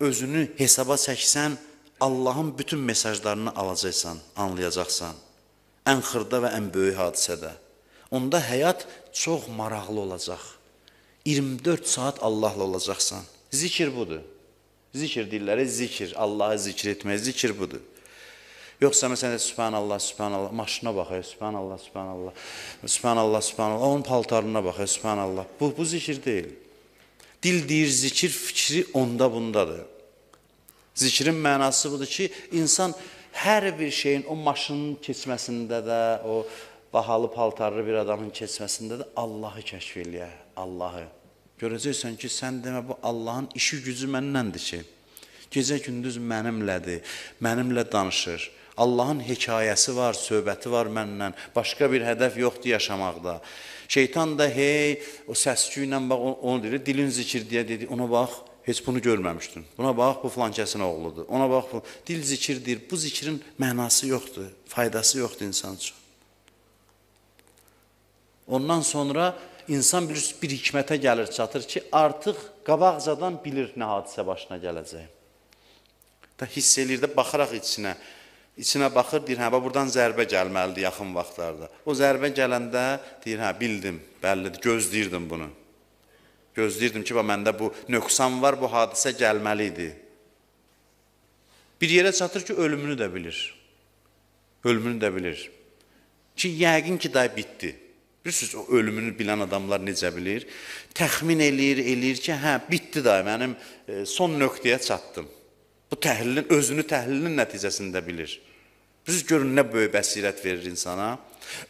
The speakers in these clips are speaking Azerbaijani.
özünü hesaba çəksən, Allahın bütün mesajlarını alacaqsan, anlayacaqsan. Ən xırda və ən böyük hadisədə. Onda həyat çox maraqlı olacaq. 24 saat Allahla olacaqsan. Zikir budur. Zikir deyirlər, zikir, Allahı zikr etmək, zikir budur. Yoxsa məsələn subhanallah, subhanallah, maşına baxır, subhanallah, subhanallah. Subhanallah, subhanallah, onun paltarına baxır, subhanallah. Bu bu zikir deyil. Dil deyir zikir fikri onda bundadır. Zikrin mənası budur ki, insan hər bir şeyin o maşının keçməsində də, o bahalı paltarlı bir adamın keçməsində də Allahı kəşf eləyə, Allahı. Görəcəksən ki, sən demə bu Allahın işi gücü məndəndir ki, gecə gündüz mənimlədir, mənimlə danışır. Allahın hekayəsi var, söhbəti var məndən. Başqa bir hədəf yoxdur yaşamaqda. Şeytan da hey o səsküy ilə bax onu deyir, dilin zikir deyə dedi. Ona bax, heç bunu görməmişdin. Buna bax, bu flankəsin oğludur. Ona bax, bu dil zikirdir. Bu zikrin mənası yoxdur, faydası yoxdur insan üçün. Ondan sonra insan bir, bir hikmətə gəlir, çatır ki, artıq qabaqcadan bilir nə hadisə başına gələcək. Da hiss eləyir də baxaraq içinə içinə baxır, deyir, hə, buradan zərbə gəlməlidir yaxın vaxtlarda. O zərbə gələndə deyir, hə, bildim, bəllidir, gözləyirdim bunu. Gözləyirdim ki, bə, məndə bu nöqsan var, bu hadisə gəlməli idi. Bir yerə çatır ki, ölümünü də bilir. Ölümünü də bilir. Ki, yəqin ki, day bitdi. Bilirsiniz, o ölümünü bilən adamlar necə bilir? Təxmin eləyir, eləyir ki, hə, bitdi day, mənim e, son nöqtəyə çatdım. Bu təhlilin, özünü təhlilin nəticəsində bilir. Düz görün nə böyük bəsirət verir insana.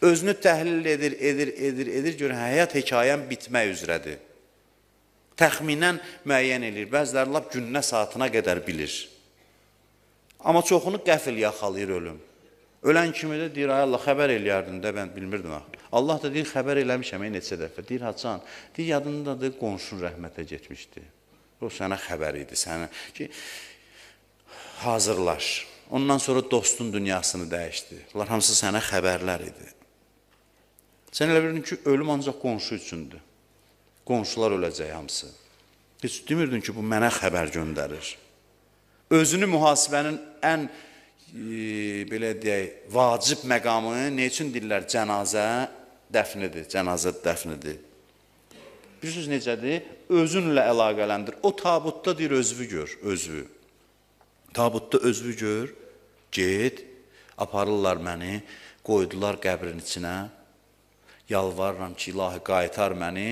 Özünü təhlil edir, edir, edir, edir, görün həyat hekayəm bitmək üzrədir. Təxminən müəyyən eləyir. Bəziləri lap gününə, saatına qədər bilir. Amma çoxunu qəfil yaxalayır ölüm. Ölən kimi də deyir, ay Allah, xəbər eləyərdin də, mən bilmirdim axı. Allah da deyir, xəbər eləmişəm, ey neçə dəfə. Deyir, haçan, deyir, yadındadır, qonşun rəhmətə getmişdi. O sənə xəbər idi, sənə ki, hazırlaş. Ondan sonra dostun dünyasını dəyişdi. Bunlar hamısı sənə xəbərlər idi. Sən elə bilirdin ki, ölüm ancaq qonşu üçündür. Qonşular öləcək hamısı. Heç demirdin ki, bu mənə xəbər göndərir. Özünü mühasibənin ən e, belə deyək, vacib məqamı nə üçün deyirlər? Cənazə dəfnidir, cənazə dəfnidir. Bilirsiniz necədir? Özünlə əlaqələndir. O tabutda deyir özvü gör, özvü. Tabutda özvü gör. Get, aparırlar məni, qoydular qəbrin içinə. Yalvarıram ki, ilahi qaytar məni.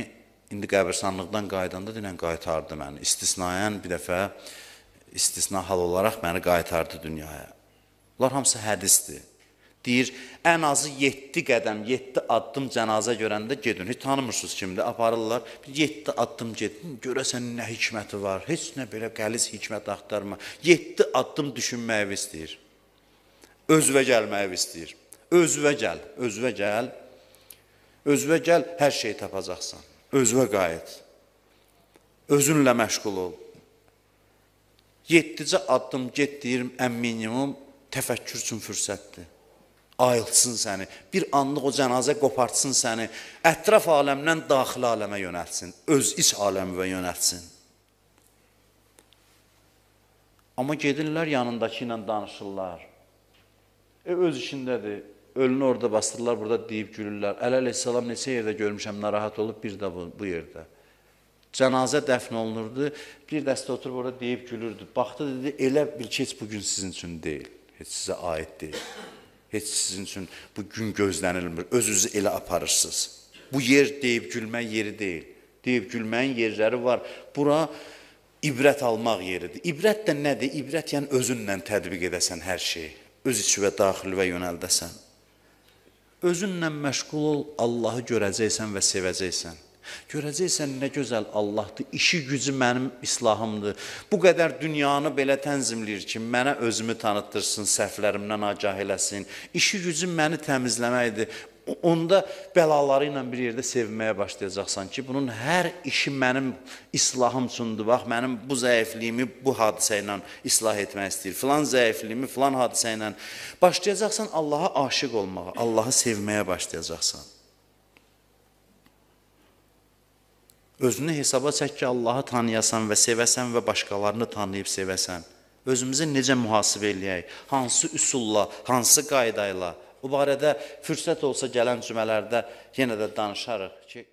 İndi qəbirstanlıqdan qayıdanda dünən qaytardı məni. İstisnayan bir dəfə istisna hal olaraq məni qaytardı dünyaya. Bunlar hamısı hədisdir. Deyir, ən azı 7 qədəm, 7 addım cənazə görəndə gedin. Heç tanımırsınız kimdir, aparırlar. 7 addım gedin, görəsən nə hikməti var. Heç nə belə qəliz hikmət axtarma. 7 addım düşünməyi istəyir özüvə gəlməyi istəyir. Özüvə gəl, özüvə gəl. Özüvə gəl, hər şeyi tapacaqsan. Özüvə qayıt. Özünlə məşğul ol. Yeddicə addım get deyirəm ən minimum təfəkkür üçün fürsətdir. Ayıltsın səni. Bir anlıq o cənazə qopartsın səni. Ətraf aləmdən daxili aləmə yönəltsin. Öz iç aləmə yönəltsin. Amma gedirlər yanındakı ilə danışırlar. E, öz işindədir. Ölünü orada bastırırlar, burada deyib gülürlər. Əli əleyhissalam neçə yerdə görmüşəm, narahat olub bir də bu, bu yerdə. Cənazə dəfn olunurdu, bir dəstə oturub orada deyib gülürdü. Baxdı, dedi, elə bil ki, heç bugün sizin üçün deyil, heç sizə aid deyil. Heç sizin üçün bu gün gözlənilmir, özünüzü elə aparırsınız. Bu yer deyib gülmək yeri deyil. Deyib gülməyin yerləri var. Bura ibrət almaq yeridir. İbrət də nədir? İbrət yəni özünlə tətbiq edəsən hər şeyi öz içi və daxil və yönəldəsən. Özünlə məşğul ol, Allahı görəcəksən və sevəcəksən. Görəcəksən nə gözəl Allahdır. İşi gücü mənim islahımdır. Bu qədər dünyanı belə tənzimləyir ki, mənə özümü tanıtdırsın, səhvlərimdən agah eləsin. İşi gücü məni təmizləməkdir onda bəlaları ilə bir yerdə sevməyə başlayacaqsan ki, bunun hər işi mənim islahım üçündür. Bax, mənim bu zəifliyimi bu hadisə ilə islah etmək istəyir. Filan zəifliyimi filan hadisə ilə başlayacaqsan Allaha aşiq olmağa, Allahı sevməyə başlayacaqsan. Özünü hesaba çək ki, Allahı tanıyasan və sevəsən və başqalarını tanıyıb sevəsən. Özümüzü necə mühasibə eləyək? Hansı üsulla, hansı qayda ilə? Bu barədə fürsət olsa gələn cümələrdə yenə də danışarıq ki,